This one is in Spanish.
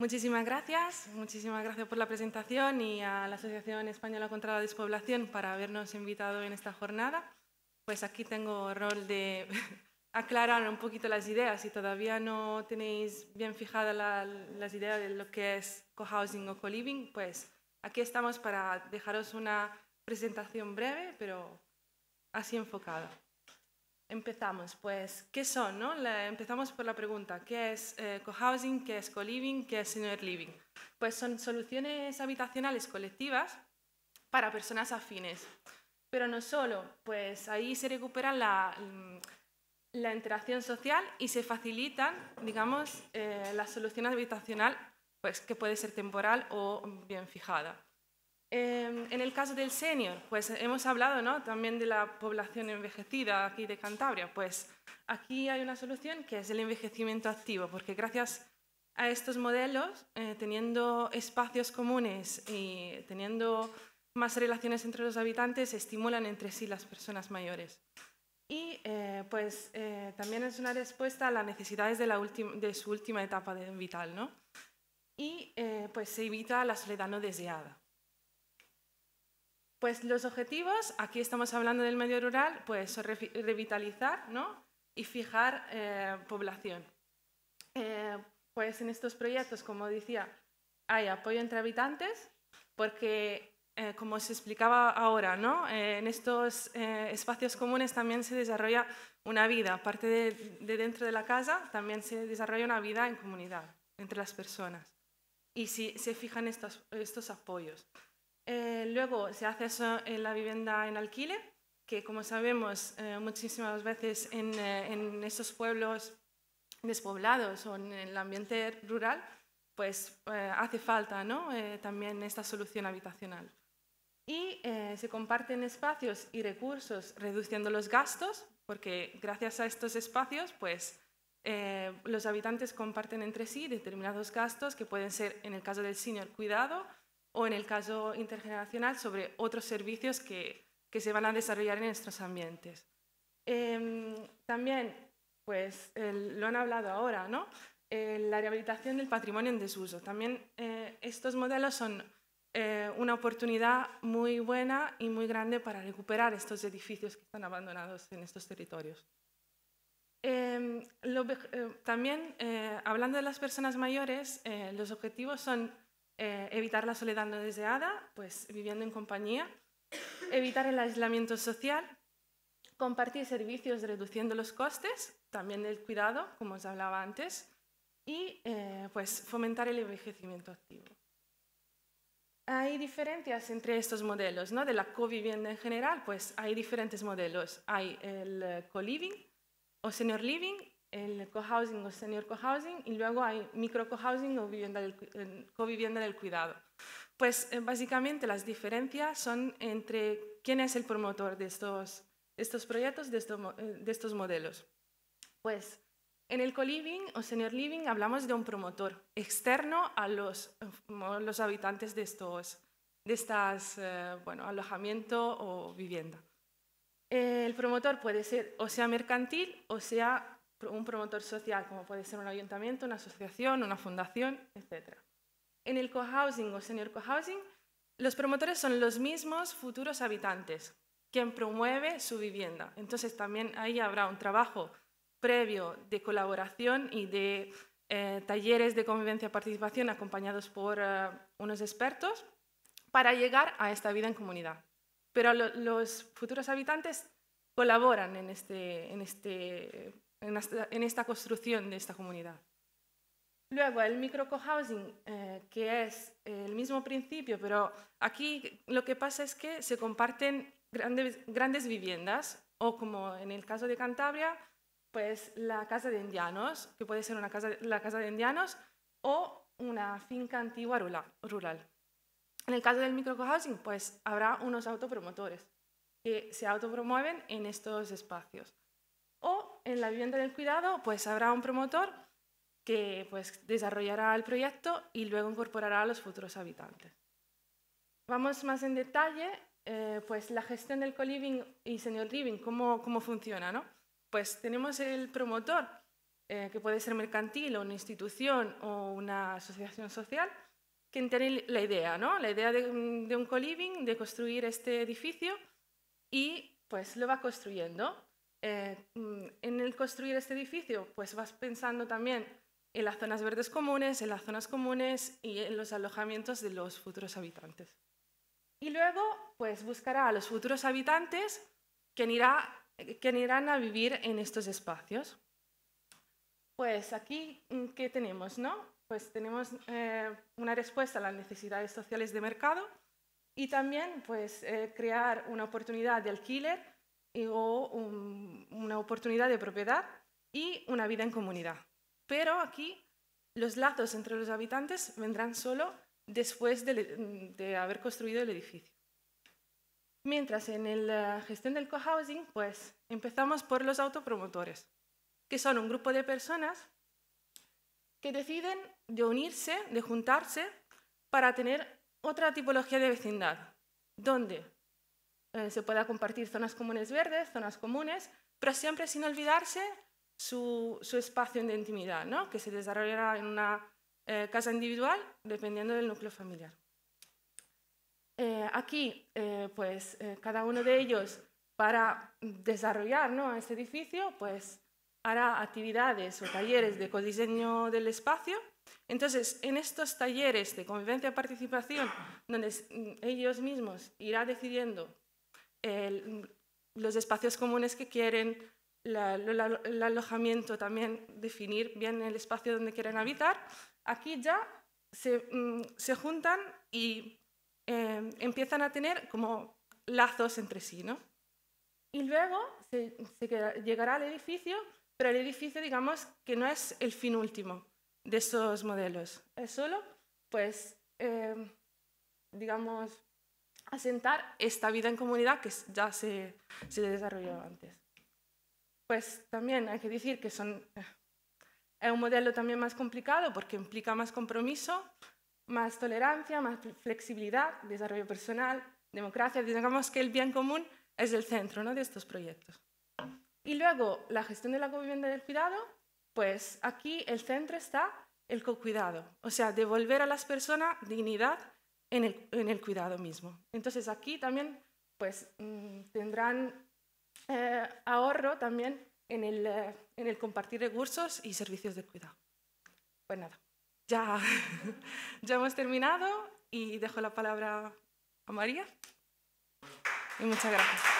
Muchísimas gracias, muchísimas gracias por la presentación y a la Asociación Española contra la Despoblación para habernos invitado en esta jornada. Pues aquí tengo rol de aclarar un poquito las ideas. Si todavía no tenéis bien fijadas las ideas de lo que es cohousing o co-living, pues aquí estamos para dejaros una presentación breve, pero así enfocada. Empezamos, pues, ¿qué son? No? empezamos por la pregunta, ¿qué es eh, cohousing? ¿Qué es co-living? ¿Qué es senior living? Pues son soluciones habitacionales colectivas para personas afines. Pero no solo, pues ahí se recupera la, mm, interacción social y se facilitan, digamos, eh, la solución habitacional, pues que puede ser temporal o bien fijada. Em, en el caso del senior, pues hemos hablado ¿no? también de la población envejecida aquí de Cantabria. Pues aquí hay una solución que es el envejecimiento activo, porque gracias a estos modelos, eh, teniendo espacios comunes y teniendo más relaciones entre los habitantes, estimulan entre sí las personas mayores. Y eh, pues eh, también es una respuesta a las necesidades de, la de su última etapa de vital, ¿no? Y pues se evita la soledad no deseada. Pues los objetivos, aquí estamos hablando del medio rural, pues revitalizar ¿no? y fijar eh, población. Eh, pues en estos proyectos, como decía, hay apoyo entre habitantes, porque eh, como se explicaba ahora, ¿no? en estos espacios comunes también se desarrolla una vida, aparte de, dentro de la casa, también se desarrolla una vida en comunidad, entre las personas. Y si se fijan estos apoyos. Eh, luego se hace eso en la vivienda en alquiler, que como sabemos eh, muchísimas veces en, eh, estos pueblos despoblados o en el ambiente rural, pues hace falta ¿no? también esta solución habitacional. Y se comparten espacios y recursos reduciendo los gastos, porque gracias a estos espacios, pues los habitantes comparten entre sí determinados gastos que pueden ser, en el caso del senior, cuidado, o en el caso intergeneracional sobre otros servicios que, que se van a desarrollar en estos ambientes. Em, también, pues lo han hablado ahora, ¿no? la rehabilitación del patrimonio en desuso. También eh, estos modelos son eh, una oportunidad muy buena y muy grande para recuperar estos edificios que están abandonados en estos territorios. Em, eh, también, hablando de las personas mayores, los objetivos son eh, evitar la soledad no deseada, pues viviendo en compañía, evitar el aislamiento social, compartir servicios reduciendo los costes, también del cuidado, como os hablaba antes, y eh, pues fomentar el envejecimiento activo. Hay diferencias entre estos modelos, ¿no? De la co-vivienda en general, pues hay diferentes modelos. Hay el eh, co-living o senior living el cohousing o senior cohousing y luego hay micro cohousing o vivienda del, covivienda del cuidado. Pues eh, básicamente las diferencias son entre quién es el promotor de estos, estos proyectos, de estos, eh, de estos modelos. Pues en el co-living o senior living hablamos de un promotor externo a los, los habitantes de estos de estas, eh, bueno, alojamiento o vivienda. El promotor puede ser o sea mercantil o sea un promotor social, como puede ser un ayuntamiento, una asociación, una fundación, etc. En el cohousing o senior cohousing, los promotores son los mismos futuros habitantes, quien promueve su vivienda. Entonces también ahí habrá un trabajo previo de colaboración y de eh, talleres de convivencia y participación acompañados por eh, unos expertos para llegar a esta vida en comunidad. Pero los futuros habitantes colaboran en este, en este en esta, construcción de esta comunidad. Luego, el microcohousing, eh, que es el mismo principio, pero aquí lo que pasa es que se comparten grandes, viviendas, o como en el caso de Cantabria, pues la casa de indianos, que puede ser una casa, la casa de indianos, o una finca antigua rural. En el caso del microcohousing, pues habrá unos autopromotores que se autopromueven en estos espacios en la vivienda del cuidado, pues habrá un promotor que pues, desarrollará el proyecto y luego incorporará a los futuros habitantes. Vamos más en detalle, eh, pues la gestión del co-living y senior living, cómo, funciona, Pues tenemos el promotor, eh, que puede ser mercantil o una institución o una asociación social, que tiene la idea, ¿no? La idea de, un co-living, de construir este edificio y pues lo va construyendo eh, mm, en el construir este edificio, pues vas pensando también en las zonas verdes comunes, en las zonas comunes y en los alojamientos de los futuros habitantes. Y luego, pues buscará a los futuros habitantes que irán a vivir en estos espacios. Pues aquí, mm, ¿qué tenemos? No? Pues tenemos eh, una respuesta a las necesidades sociales de mercado y también pues, eh, crear una oportunidad de alquiler o una oportunidad de propiedad y una vida en comunidad. Pero aquí los lazos entre los habitantes vendrán solo después de, haber construido el edificio. Mientras en la eh, gestión del cohousing, pues empezamos por los autopromotores, que son un grupo de personas que deciden de unirse, de juntarse, para tener otra tipología de vecindad, donde donde eh, se pueda compartir zonas comunes verdes, zonas comunes, pero siempre sin olvidarse su, espacio de intimidad, ¿no? que se desarrollará en una eh, casa individual dependiendo del núcleo familiar. Eh, aquí, pues, cada uno de ellos para desarrollar ¿no? este edificio, pues, hará actividades o talleres de codiseño del espacio. Entonces, en estos talleres de convivencia y participación, donde mm, ellos mismos irán decidiendo los espacios comunes que quieren, el alojamiento también, definir bien el espacio donde quieren habitar. Aquí ya se, mm, se juntan y em, empiezan a tener como lazos entre sí, ¿no? Y luego se, llegará al edificio, pero el edificio, digamos, que no es el fin último de esos modelos. Es solo, pues, em, digamos, asentar esta vida en comunidad que ya se, se desarrolló antes. Pues también hay que decir que son, eh, es un modelo también más complicado porque implica más compromiso, más tolerancia, más flexibilidad, desarrollo personal, democracia. Digamos que el bien común es el centro ¿no? de estos proyectos. Y luego la gestión de la vivienda del cuidado, pues aquí el centro está el cocuidado, o sea, devolver a las personas dignidad en el, cuidado mismo. Entonces aquí también pues mm, tendrán eh, ahorro también en el, eh, en el compartir recursos y servicios de cuidado. Pues nada, ya, ya hemos terminado y dejo la palabra a María. Y muchas gracias.